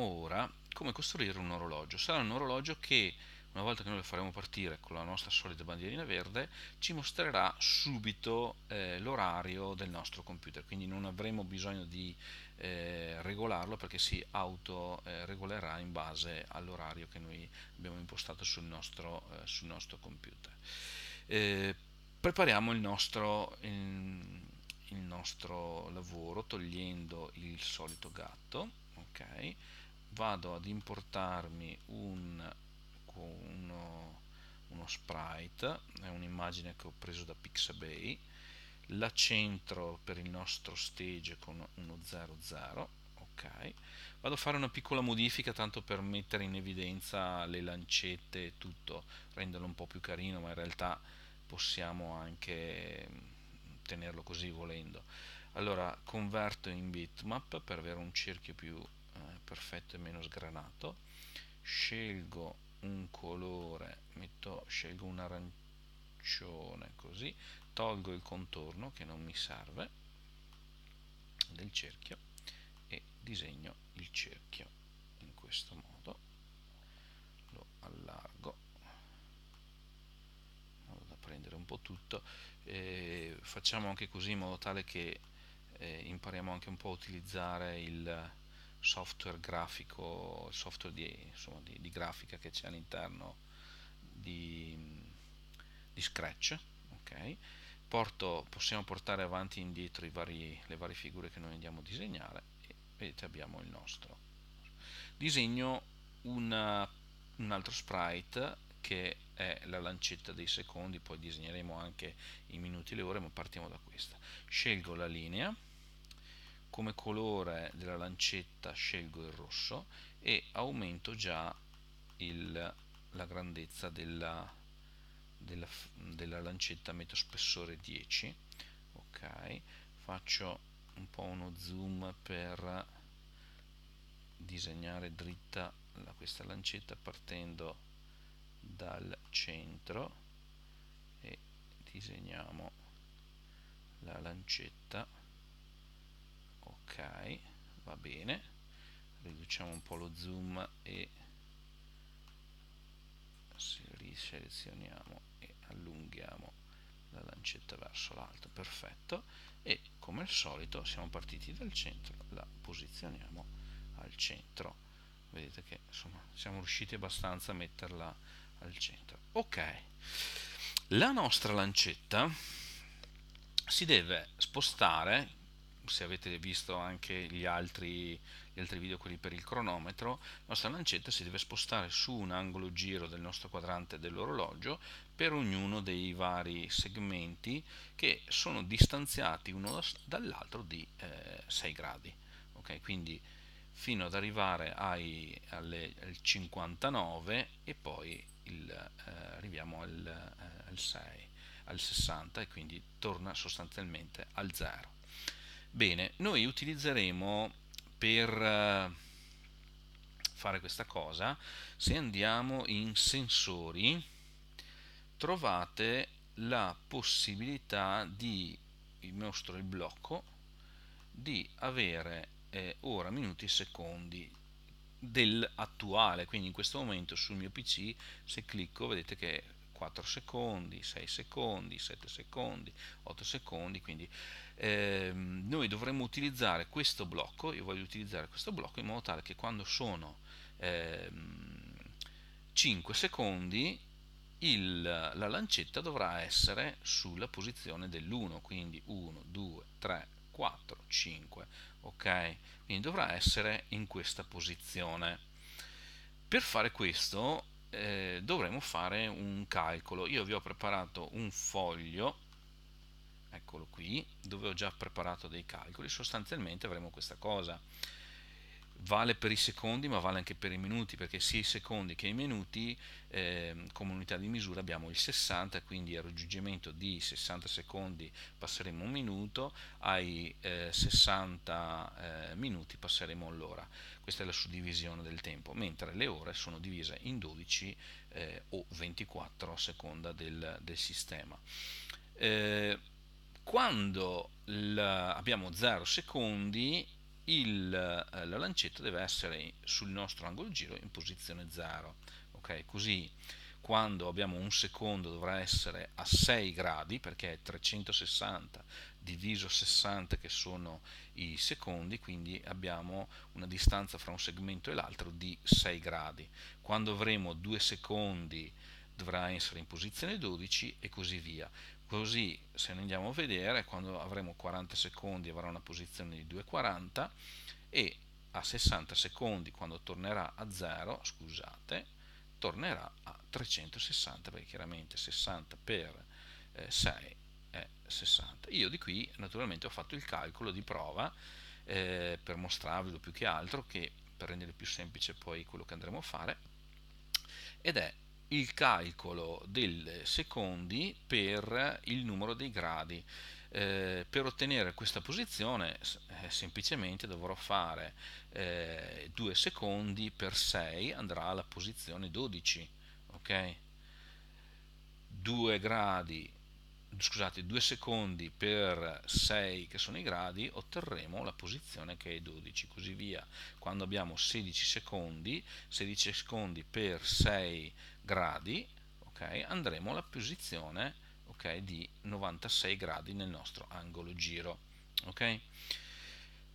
ora come costruire un orologio. Sarà un orologio che una volta che noi lo faremo partire con la nostra solita bandierina verde ci mostrerà subito eh, l'orario del nostro computer, quindi non avremo bisogno di eh, regolarlo perché si autoregolerà eh, in base all'orario che noi abbiamo impostato sul nostro, eh, sul nostro computer. Eh, prepariamo il nostro, il, il nostro lavoro togliendo il solito gatto. ok vado ad importarmi un, uno, uno sprite, è un'immagine che ho preso da Pixabay, la centro per il nostro stage con 100, ok, vado a fare una piccola modifica tanto per mettere in evidenza le lancette e tutto, renderlo un po' più carino, ma in realtà possiamo anche tenerlo così volendo. Allora converto in bitmap per avere un cerchio più perfetto e meno sgranato scelgo un colore metto, scelgo un arancione così tolgo il contorno che non mi serve del cerchio e disegno il cerchio in questo modo lo allargo in modo da prendere un po' tutto e facciamo anche così in modo tale che eh, impariamo anche un po' a utilizzare il software grafico, il software di, insomma, di, di, grafica che c'è all'interno di, di Scratch. Okay. Porto, possiamo portare avanti e indietro vari, le varie figure che noi andiamo a disegnare e vedete abbiamo il nostro. Disegno una, un altro sprite che è la lancetta dei secondi, poi disegneremo anche i minuti e le ore, ma partiamo da questa. Scelgo la linea come colore della lancetta scelgo il rosso e aumento già il, la grandezza della, della, della, lancetta metto spessore 10 ok faccio un po' uno zoom per disegnare dritta la, questa lancetta partendo dal centro e disegniamo la lancetta ok va bene riduciamo un po' lo zoom e riselezioniamo e allunghiamo la lancetta verso l'alto perfetto e come al solito siamo partiti dal centro la posizioniamo al centro vedete che insomma siamo riusciti abbastanza a metterla al centro ok la nostra lancetta si deve spostare se avete visto anche gli altri, gli altri video, quelli per il cronometro, la nostra lancetta si deve spostare su un angolo giro del nostro quadrante dell'orologio per ognuno dei vari segmenti che sono distanziati uno dall'altro di eh, 6 gradi. Okay, quindi fino ad arrivare ai, alle, al 59 e poi il, eh, arriviamo al, eh, al 6, al 60 e quindi torna sostanzialmente al 0. Bene, noi utilizzeremo per eh, fare questa cosa, se andiamo in sensori, trovate la possibilità di, vi mostro il blocco, di avere eh, ora, minuti e secondi dell'attuale, quindi in questo momento sul mio PC se clicco vedete che 4 secondi, 6 secondi, 7 secondi, 8 secondi, quindi ehm, noi dovremmo utilizzare questo blocco, io voglio utilizzare questo blocco in modo tale che quando sono ehm, 5 secondi il, la lancetta dovrà essere sulla posizione dell'1, quindi 1, 2, 3, 4, 5, ok? Quindi dovrà essere in questa posizione. Per fare questo eh, dovremo fare un calcolo. Io vi ho preparato un foglio, eccolo qui, dove ho già preparato dei calcoli, sostanzialmente avremo questa cosa vale per i secondi ma vale anche per i minuti perché sia i secondi che i minuti eh, come unità di misura abbiamo il 60 quindi al raggiungimento di 60 secondi passeremo un minuto ai eh, 60 eh, minuti passeremo l'ora questa è la suddivisione del tempo mentre le ore sono divise in 12 eh, o 24 a seconda del, del sistema eh, quando la, abbiamo 0 secondi il, eh, la lancetta deve essere sul nostro angolo giro in posizione 0 ok così quando abbiamo un secondo dovrà essere a 6 gradi perché è 360 diviso 60 che sono i secondi quindi abbiamo una distanza fra un segmento e l'altro di 6 gradi quando avremo 2 secondi dovrà essere in posizione 12 e così via così se ne andiamo a vedere quando avremo 40 secondi avrà una posizione di 2,40 e a 60 secondi quando tornerà a 0 scusate tornerà a 360 perché chiaramente 60 per eh, 6 è 60 io di qui naturalmente ho fatto il calcolo di prova eh, per mostrarvelo più che altro che per rendere più semplice poi quello che andremo a fare ed è il calcolo del secondi per il numero dei gradi. Eh, per ottenere questa posizione eh, semplicemente dovrò fare eh, 2 secondi per 6 andrà alla posizione 12 ok 2 gradi scusate, 2 secondi per 6 che sono i gradi, otterremo la posizione che è 12, così via. Quando abbiamo 16 secondi, 16 secondi per 6 gradi, okay, andremo alla posizione okay, di 96 gradi nel nostro angolo giro. Okay?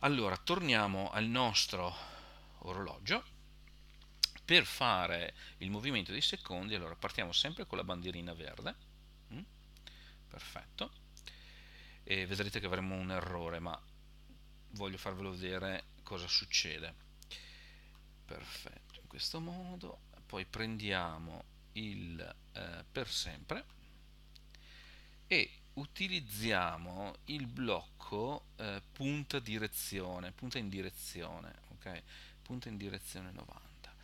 Allora, torniamo al nostro orologio per fare il movimento dei secondi, allora partiamo sempre con la bandierina verde perfetto e vedrete che avremo un errore ma voglio farvelo vedere cosa succede perfetto in questo modo poi prendiamo il eh, per sempre e utilizziamo il blocco eh, punta direzione punta in direzione ok punta in direzione 90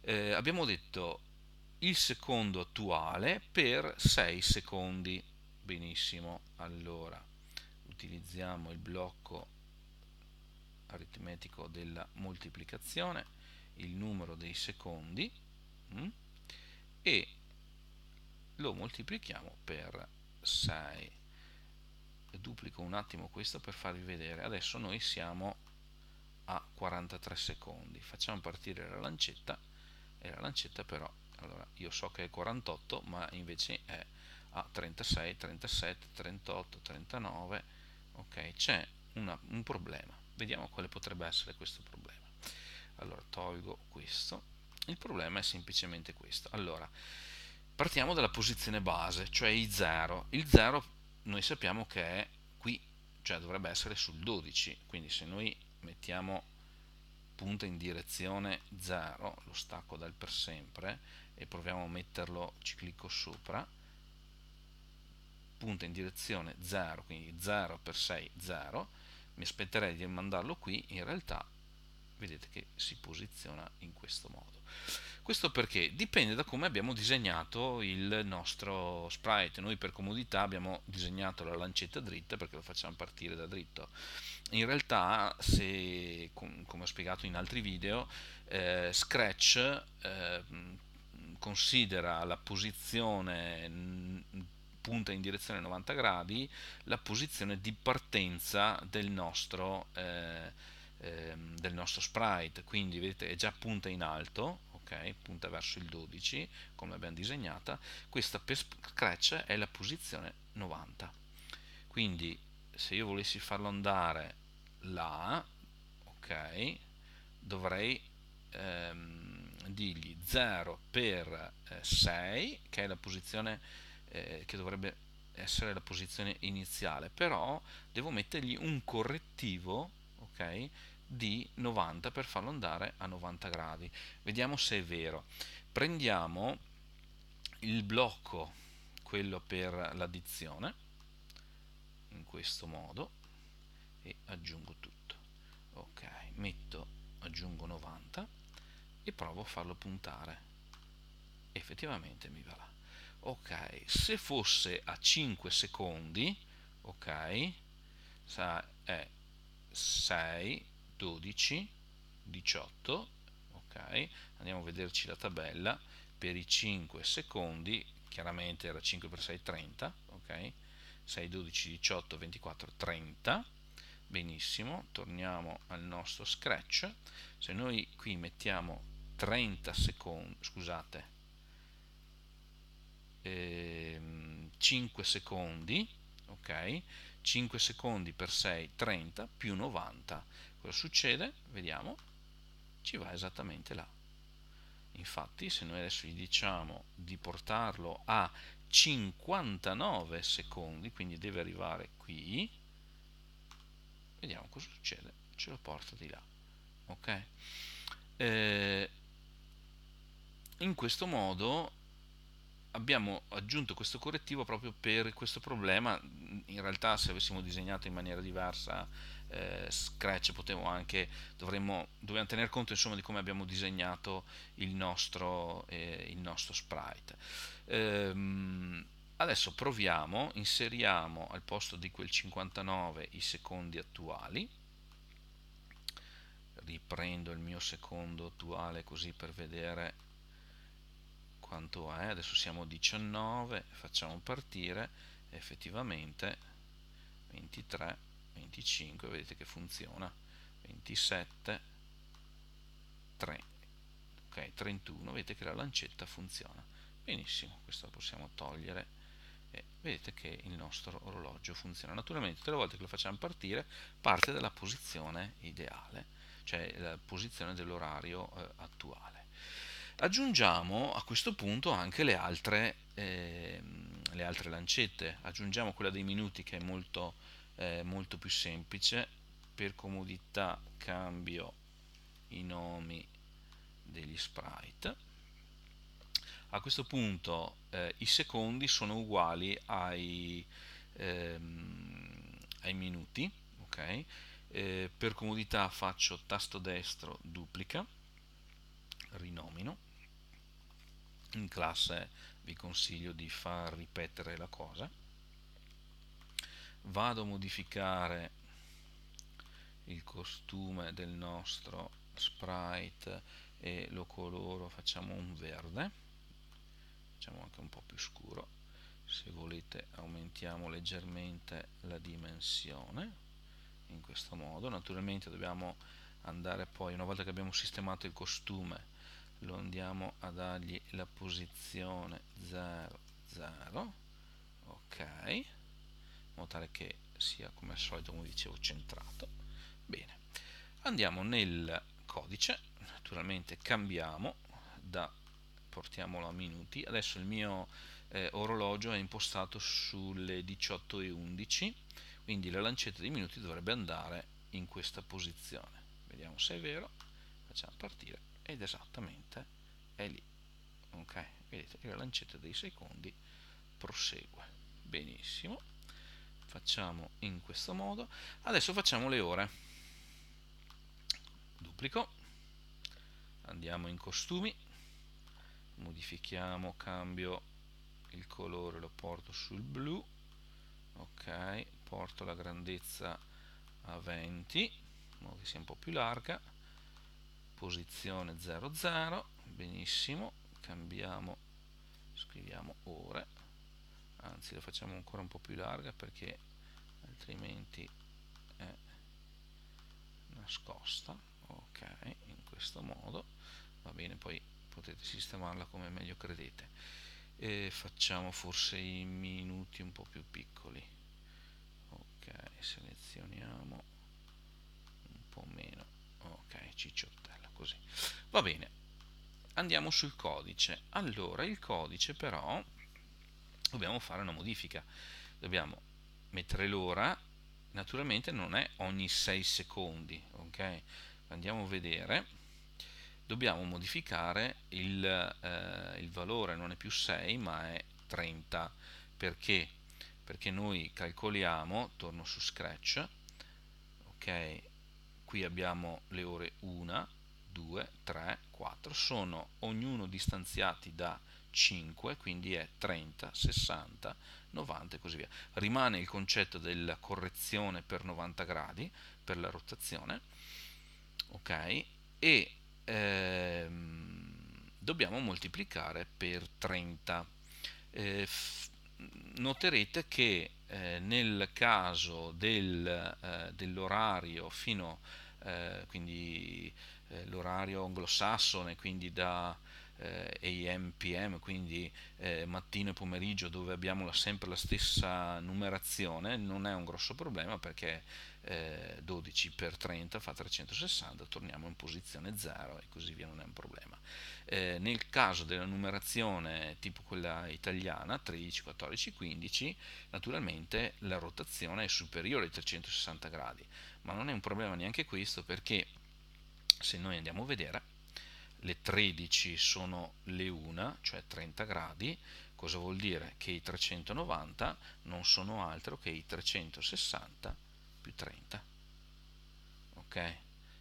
eh, abbiamo detto il secondo attuale per 6 secondi benissimo allora utilizziamo il blocco aritmetico della moltiplicazione il numero dei secondi mm, e lo moltiplichiamo per 6 duplico un attimo questo per farvi vedere adesso noi siamo a 43 secondi facciamo partire la lancetta e la lancetta però allora io so che è 48 ma invece è a 36, 37, 38, 39, ok, c'è una, un problema. Vediamo quale potrebbe essere questo problema. Allora, tolgo questo. Il problema è semplicemente questo. Allora, partiamo dalla posizione base, cioè i 0. Il 0 noi sappiamo che è qui, cioè dovrebbe essere sul 12, quindi se noi mettiamo punta in direzione 0, lo stacco dal per sempre e proviamo a metterlo, ci clicco sopra, punta in direzione 0, quindi 0 per 6, 0, mi aspetterei di mandarlo qui, in realtà vedete che si posiziona in questo modo. Questo perché dipende da come abbiamo disegnato il nostro sprite. Noi per comodità abbiamo disegnato la lancetta dritta perché lo facciamo partire da dritto. In realtà, se, come ho spiegato in altri video, eh, Scratch eh, considera la posizione punta in direzione 90 gradi la posizione di partenza del nostro, eh, eh, del nostro sprite, quindi vedete è già punta in alto, Okay, punta verso il 12 come abbiamo disegnata, questa per Scratch è la posizione 90. Quindi se io volessi farlo andare là, ok, dovrei ehm, dirgli 0 per eh, 6 che è la posizione 90 eh, che dovrebbe essere la posizione iniziale, però devo mettergli un correttivo okay, di 90 per farlo andare a 90 gradi. Vediamo se è vero. Prendiamo il blocco, quello per l'addizione, in questo modo, e aggiungo tutto. Ok, metto, aggiungo 90 e provo a farlo puntare. Effettivamente mi va là ok se fosse a 5 secondi ok sa, è 6 12 18 ok andiamo a vederci la tabella per i 5 secondi chiaramente era 5 per 6 30 ok 6 12 18 24 30 benissimo torniamo al nostro scratch se noi qui mettiamo 30 secondi scusate eh, 5 secondi, ok? 5 secondi per 6, 30 più 90. Cosa succede? Vediamo, ci va esattamente là. Infatti, se noi adesso gli diciamo di portarlo a 59 secondi, quindi deve arrivare qui, vediamo cosa succede, ce lo porta di là. Ok? Eh, in questo modo abbiamo aggiunto questo correttivo proprio per questo problema. In realtà, se avessimo disegnato in maniera diversa eh, Scratch, potevo anche dovremmo dobbiamo tener conto insomma di come abbiamo disegnato il nostro, eh, il nostro sprite. Ehm, adesso proviamo, inseriamo al posto di quel 59 i secondi attuali. Riprendo il mio secondo attuale così per vedere quanto è, adesso siamo 19, facciamo partire, effettivamente 23, 25, vedete che funziona, 27, 3, ok, 31, vedete che la lancetta funziona. Benissimo, questo lo possiamo togliere e vedete che il nostro orologio funziona. Naturalmente tutte le volte che lo facciamo partire parte dalla posizione ideale, cioè la posizione dell'orario eh, attuale. Aggiungiamo a questo punto anche le altre, eh, le altre lancette, aggiungiamo quella dei minuti che è molto, eh, molto più semplice, per comodità cambio i nomi degli sprite a questo punto eh, i secondi sono uguali ai, ehm, ai minuti okay? eh, per comodità faccio tasto destro duplica rinomino in classe vi consiglio di far ripetere la cosa vado a modificare il costume del nostro sprite e lo coloro facciamo un verde facciamo anche un po' più scuro se volete aumentiamo leggermente la dimensione in questo modo naturalmente dobbiamo andare poi una volta che abbiamo sistemato il costume lo andiamo a dargli la posizione 0 0 ok in modo tale che sia come al solito come dicevo centrato bene andiamo nel codice naturalmente cambiamo da portiamolo a minuti adesso il mio eh, orologio è impostato sulle 18 e 11 quindi la lancetta di minuti dovrebbe andare in questa posizione vediamo se è vero facciamo partire ed esattamente è lì ok vedete che la lancetta dei secondi prosegue benissimo facciamo in questo modo adesso facciamo le ore duplico andiamo in costumi modifichiamo cambio il colore lo porto sul blu ok porto la grandezza a 20 in modo che sia un po' più larga posizione 00, benissimo, cambiamo, scriviamo ore, anzi la facciamo ancora un po' più larga perché altrimenti è nascosta, ok, in questo modo, va bene, poi potete sistemarla come meglio credete. E facciamo forse i minuti un po' più piccoli, ok, selezioniamo un po' meno, ok, cicciotto così. Va bene, andiamo sul codice. Allora, il codice però dobbiamo fare una modifica. Dobbiamo mettere l'ora, naturalmente non è ogni 6 secondi, ok? Andiamo a vedere. Dobbiamo modificare il, eh, il valore, non è più 6 ma è 30. Perché? Perché noi calcoliamo, torno su Scratch, ok? Qui abbiamo le ore 1, 2, 3, 4 sono ognuno distanziati da 5, quindi è 30, 60, 90 e così via. Rimane il concetto della correzione per 90 gradi per la rotazione, ok? E ehm, dobbiamo moltiplicare per 30. Eh, noterete che eh, nel caso del, eh, dell'orario fino a eh, quindi eh, l'orario anglosassone, quindi da eh, AM, PM, quindi eh, mattino e pomeriggio dove abbiamo la, sempre la stessa numerazione, non è un grosso problema perché eh, 12 per 30 fa 360, torniamo in posizione 0 e così via, non è un problema. Eh, nel caso della numerazione tipo quella italiana, 13, 14, 15, naturalmente la rotazione è superiore ai 360 gradi, ma non è un problema neanche questo perché se noi andiamo a vedere le 13 sono le 1, cioè 30 gradi, cosa vuol dire? Che i 390 non sono altro che i 360 più 30, ok?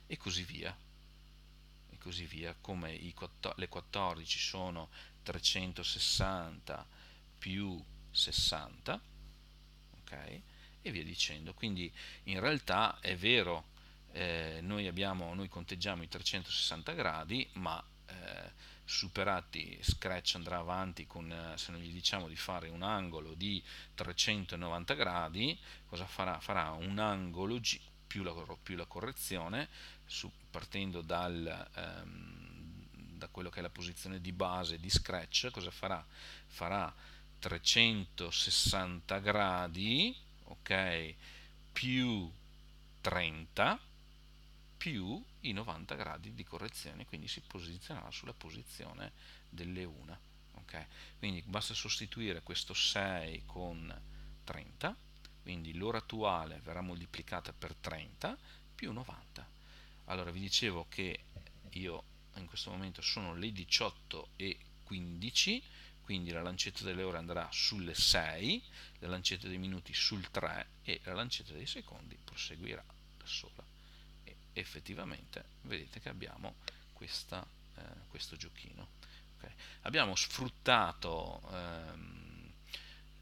E così via, e così via, come i, le 14 sono 360 più 60, ok? E via dicendo, quindi in realtà è vero eh, noi, abbiamo, noi, conteggiamo i 360 gradi, ma eh, superati Scratch andrà avanti con, eh, se non gli diciamo di fare un angolo di 390 gradi, cosa farà? Farà un angolo G più la, più la correzione, su, partendo dal... Ehm, da quello che è la posizione di base di Scratch, cosa farà? Farà 360 gradi, ok, più 30 più i 90 gradi di correzione, quindi si posizionerà sulla posizione delle 1. Okay? Quindi basta sostituire questo 6 con 30, quindi l'ora attuale verrà moltiplicata per 30 più 90. Allora vi dicevo che io in questo momento sono le 18 e 15, quindi la lancetta delle ore andrà sulle 6, la lancetta dei minuti sul 3 e la lancetta dei secondi proseguirà da sola effettivamente vedete che abbiamo questa, eh, questo giochino. Okay. Abbiamo sfruttato ehm,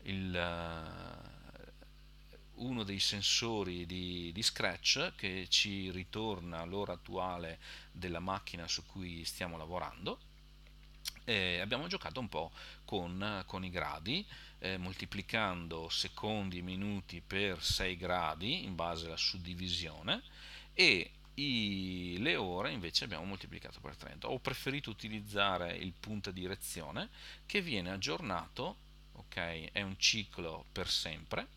il, eh, uno dei sensori di, di, Scratch che ci ritorna l'ora attuale della macchina su cui stiamo lavorando. E abbiamo giocato un po' con, con i gradi, eh, moltiplicando secondi e minuti per 6 gradi in base alla suddivisione e i, le ore invece abbiamo moltiplicato per 30. Ho preferito utilizzare il punta direzione che viene aggiornato, ok? È un ciclo per sempre,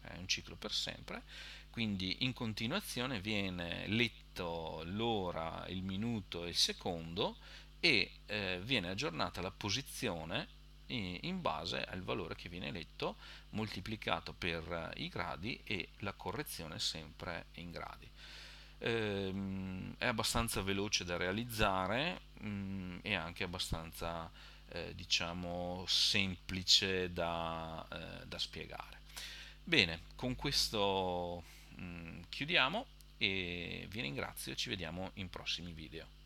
è un ciclo per sempre, quindi in continuazione viene letto l'ora, il minuto e il secondo e eh, viene aggiornata la posizione in base al valore che viene letto moltiplicato per eh, i gradi e la correzione sempre in gradi ehm, è abbastanza veloce da realizzare mh, mm, e anche abbastanza eh, diciamo semplice da, eh, da, spiegare. Bene, con questo mh, mm, chiudiamo e vi ringrazio, ci vediamo in prossimi video.